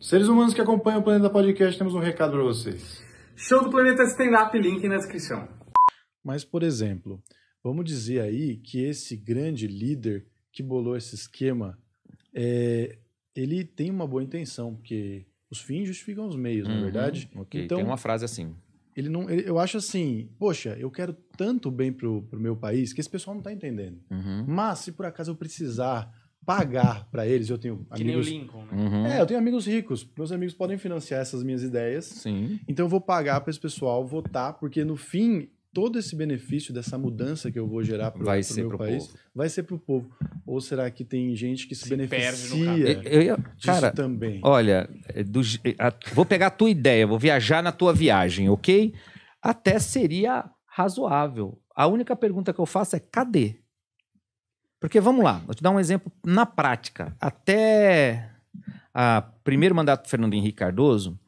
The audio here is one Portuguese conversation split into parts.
Seres humanos que acompanham o Planeta Podcast, temos um recado para vocês. Show do Planeta Stand Up, link na descrição. Mas, por exemplo, vamos dizer aí que esse grande líder que bolou esse esquema, é, ele tem uma boa intenção, porque os fins justificam os meios, é uhum, na verdade. Okay. Então, tem uma frase assim. Ele não, ele, eu acho assim, poxa, eu quero tanto bem pro, pro meu país que esse pessoal não tá entendendo. Uhum. Mas se por acaso eu precisar pagar para eles. Eu tenho que amigos. Nem o Lincoln, né? Uhum. É, eu tenho amigos ricos. Meus amigos podem financiar essas minhas ideias. Sim. Então eu vou pagar para esse pessoal votar, porque no fim todo esse benefício dessa mudança que eu vou gerar para o meu pro país povo. vai ser para o povo. Ou será que tem gente que se, se beneficia eu, eu, cara, também? Olha, é do, é, a, vou pegar a tua ideia, vou viajar na tua viagem, ok? Até seria razoável. A única pergunta que eu faço é cadê? Porque vamos lá, vou te dar um exemplo na prática. Até o ah, primeiro mandato do Fernando Henrique Cardoso,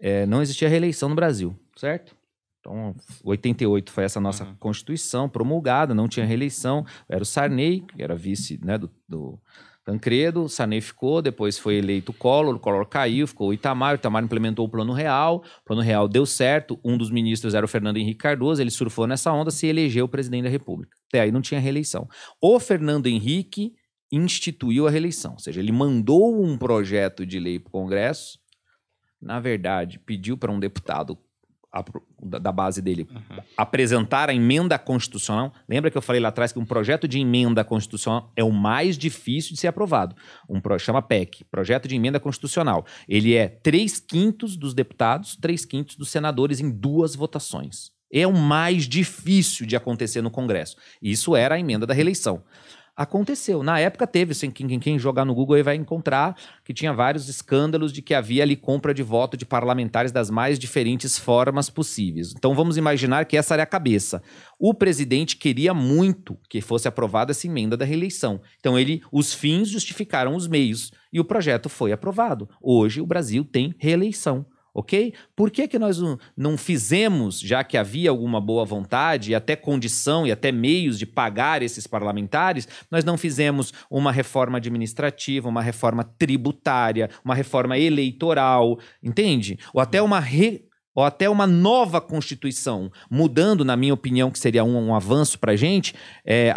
é, não existia reeleição no Brasil, certo? Então, 88 foi essa nossa uhum. Constituição promulgada, não tinha reeleição. Era o Sarney, que era vice né, do, do, Tancredo, Sané ficou, depois foi eleito Collor, Collor caiu, ficou o Itamar, o Itamar implementou o Plano Real, o Plano Real deu certo, um dos ministros era o Fernando Henrique Cardoso, ele surfou nessa onda, se elegeu presidente da República. Até aí não tinha reeleição. O Fernando Henrique instituiu a reeleição, ou seja, ele mandou um projeto de lei para o Congresso, na verdade, pediu para um deputado a, da base dele, uhum. apresentar a emenda constitucional. Lembra que eu falei lá atrás que um projeto de emenda constitucional é o mais difícil de ser aprovado. Um chama PEC, projeto de emenda constitucional. Ele é três quintos dos deputados, três quintos dos senadores em duas votações. É o mais difícil de acontecer no Congresso. Isso era a emenda da reeleição aconteceu. Na época teve, assim, quem, quem jogar no Google aí vai encontrar que tinha vários escândalos de que havia ali compra de voto de parlamentares das mais diferentes formas possíveis. Então vamos imaginar que essa era a cabeça. O presidente queria muito que fosse aprovada essa emenda da reeleição. Então ele, os fins justificaram os meios e o projeto foi aprovado. Hoje o Brasil tem reeleição ok? Por que, que nós não, fizemos, já que havia alguma boa vontade, e até condição e até meios de pagar esses parlamentares, nós não fizemos uma reforma administrativa, uma reforma tributária, uma reforma eleitoral, entende? Ou até uma re ou até uma nova Constituição, mudando, na minha opinião, que seria um, um avanço para a gente, é,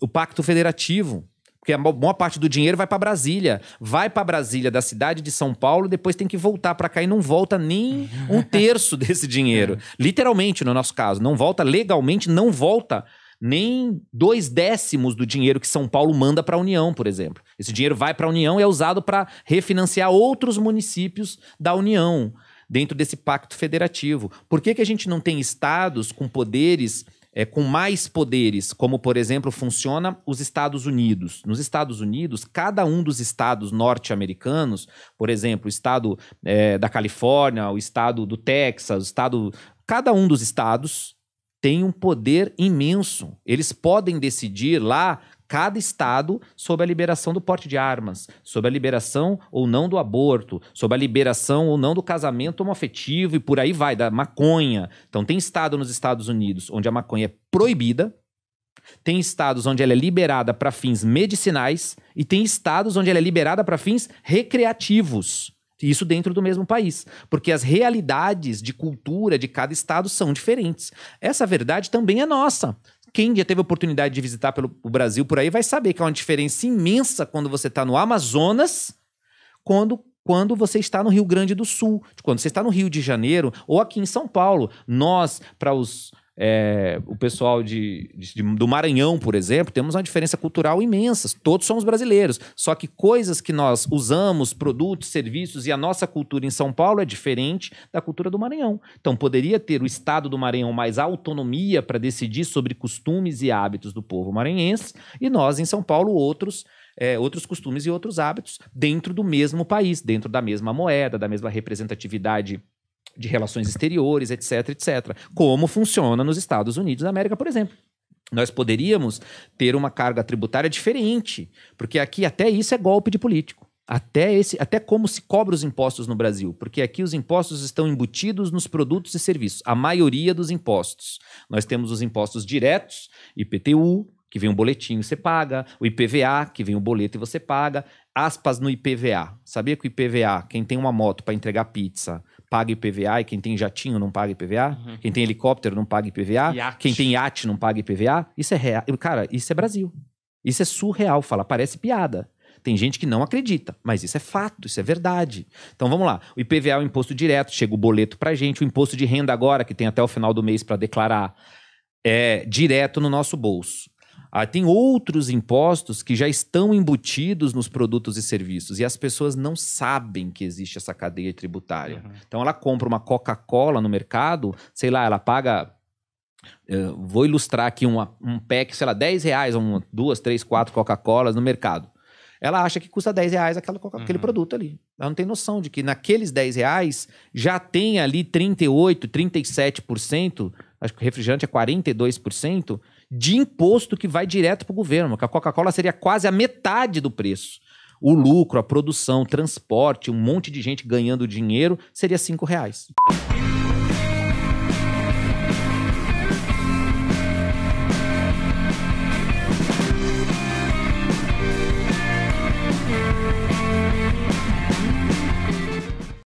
o Pacto Federativo porque a boa parte do dinheiro vai para Brasília. Vai para Brasília da cidade de São Paulo, depois tem que voltar para cá e não volta nem um terço desse dinheiro. É. Literalmente, no nosso caso, não volta legalmente, não volta nem dois décimos do dinheiro que São Paulo manda para a União, por exemplo. Esse dinheiro vai para a União e é usado para refinanciar outros municípios da União dentro desse pacto federativo. Por que, que a gente não tem estados com poderes é, com mais poderes, como por exemplo funciona os Estados Unidos. Nos Estados Unidos, cada um dos estados norte-americanos, por exemplo, o estado é, da Califórnia, o estado do Texas, o estado, cada um dos estados tem um poder imenso. Eles podem decidir lá cada estado sobre a liberação do porte de armas, sobre a liberação ou não do aborto, sobre a liberação ou não do casamento homoafetivo e por aí vai, da maconha. Então, tem estado nos Estados Unidos onde a maconha é proibida, tem estados onde ela é liberada para fins medicinais e tem estados onde ela é liberada para fins recreativos. Isso dentro do mesmo país, porque as realidades de cultura de cada estado são diferentes. Essa verdade também é nossa. Quem já teve oportunidade de visitar pelo o Brasil por aí vai saber que é uma diferença imensa quando você está no Amazonas, quando quando você está no Rio Grande do Sul, quando você está no Rio de Janeiro ou aqui em São Paulo. Nós, para os é, o pessoal de, de, do Maranhão, por exemplo, temos uma diferença cultural imensa. Todos somos brasileiros. Só que coisas que nós usamos, produtos, serviços e a nossa cultura em São Paulo é diferente da cultura do Maranhão. Então, poderia ter o Estado do Maranhão mais autonomia para decidir sobre costumes e hábitos do povo maranhense e nós, em São Paulo, outros. É, outros costumes e outros hábitos dentro do mesmo país, dentro da mesma moeda, da mesma representatividade de relações exteriores, etc, etc. Como funciona nos Estados Unidos da América, por exemplo. Nós poderíamos ter uma carga tributária diferente, porque aqui até isso é golpe de político. Até, esse, até como se cobra os impostos no Brasil, porque aqui os impostos estão embutidos nos produtos e serviços, a maioria dos impostos. Nós temos os impostos diretos, IPTU, que vem um boletim e você paga, o IPVA, que vem o um boleto e você paga, aspas no IPVA. Sabia que o IPVA, quem tem uma moto para entregar pizza, paga IPVA e quem tem jatinho não paga IPVA, uhum. quem tem helicóptero não paga IPVA, quem tem iate não paga IPVA. Isso é real. Cara, isso é Brasil. Isso é surreal fala parece piada. Tem gente que não acredita, mas isso é fato, isso é verdade. Então vamos lá. O IPVA é o imposto direto, chega o boleto pra gente, o imposto de renda agora, que tem até o final do mês para declarar, é direto no nosso bolso. Ah, tem outros impostos que já estão embutidos nos produtos e serviços e as pessoas não sabem que existe essa cadeia tributária. Uhum. Então ela compra uma Coca-Cola no mercado, sei lá, ela paga. Eh, vou ilustrar aqui uma, um pack, sei lá, 10 reais, um, duas, três, quatro Coca-Colas no mercado. Ela acha que custa 10 reais aquela, aquele uhum. produto ali. Ela não tem noção de que naqueles 10 reais já tem ali 38, 37%, acho que o refrigerante é 42% de imposto que vai direto para o governo. A Coca-Cola seria quase a metade do preço. O lucro, a produção, o transporte, um monte de gente ganhando dinheiro seria cinco reais.